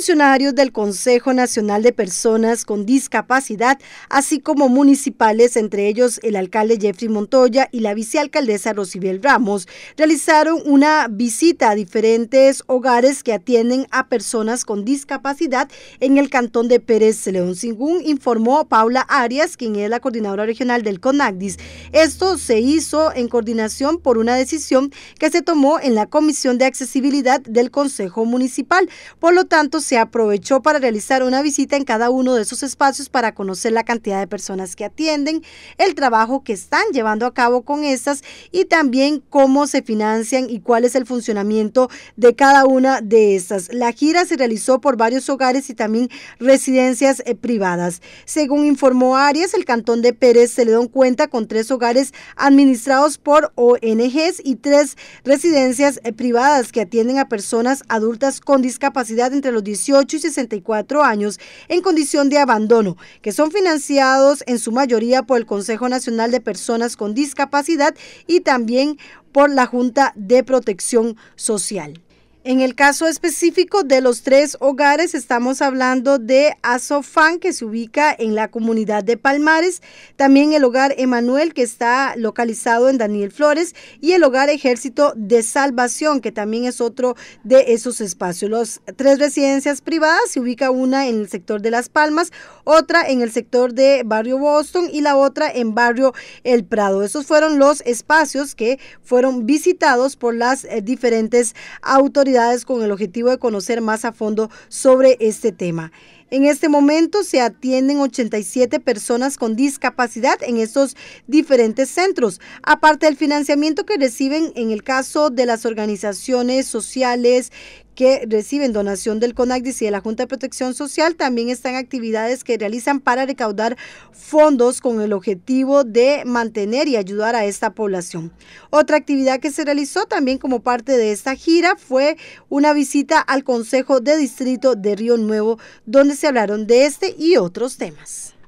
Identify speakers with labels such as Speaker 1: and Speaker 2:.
Speaker 1: funcionarios del Consejo Nacional de Personas con Discapacidad, así como municipales, entre ellos el alcalde Jeffrey Montoya y la vicealcaldesa Rosibel Ramos, realizaron una visita a diferentes hogares que atienden a personas con discapacidad en el cantón de Pérez León. Singún informó Paula Arias, quien es la coordinadora regional del CONACDIS. Esto se hizo en coordinación por una decisión que se tomó en la Comisión de Accesibilidad del Consejo Municipal. Por lo tanto, se aprovechó para realizar una visita en cada uno de esos espacios para conocer la cantidad de personas que atienden, el trabajo que están llevando a cabo con estas y también cómo se financian y cuál es el funcionamiento de cada una de estas. La gira se realizó por varios hogares y también residencias eh, privadas. Según informó Arias, el cantón de Pérez se le Celedón cuenta con tres hogares administrados por ONGs y tres residencias eh, privadas que atienden a personas adultas con discapacidad entre los 18 18 y 64 años en condición de abandono, que son financiados en su mayoría por el Consejo Nacional de Personas con Discapacidad y también por la Junta de Protección Social. En el caso específico de los tres hogares, estamos hablando de Asofán, que se ubica en la comunidad de Palmares, también el hogar Emanuel, que está localizado en Daniel Flores, y el hogar Ejército de Salvación, que también es otro de esos espacios. Las tres residencias privadas, se ubica una en el sector de Las Palmas, otra en el sector de Barrio Boston y la otra en Barrio El Prado. Esos fueron los espacios que fueron visitados por las eh, diferentes autoridades con el objetivo de conocer más a fondo sobre este tema. En este momento se atienden 87 personas con discapacidad en estos diferentes centros, aparte del financiamiento que reciben en el caso de las organizaciones sociales que reciben donación del CONACDIS y de la Junta de Protección Social. También están actividades que realizan para recaudar fondos con el objetivo de mantener y ayudar a esta población. Otra actividad que se realizó también como parte de esta gira fue una visita al Consejo de Distrito de Río Nuevo, donde se hablaron de este y otros temas.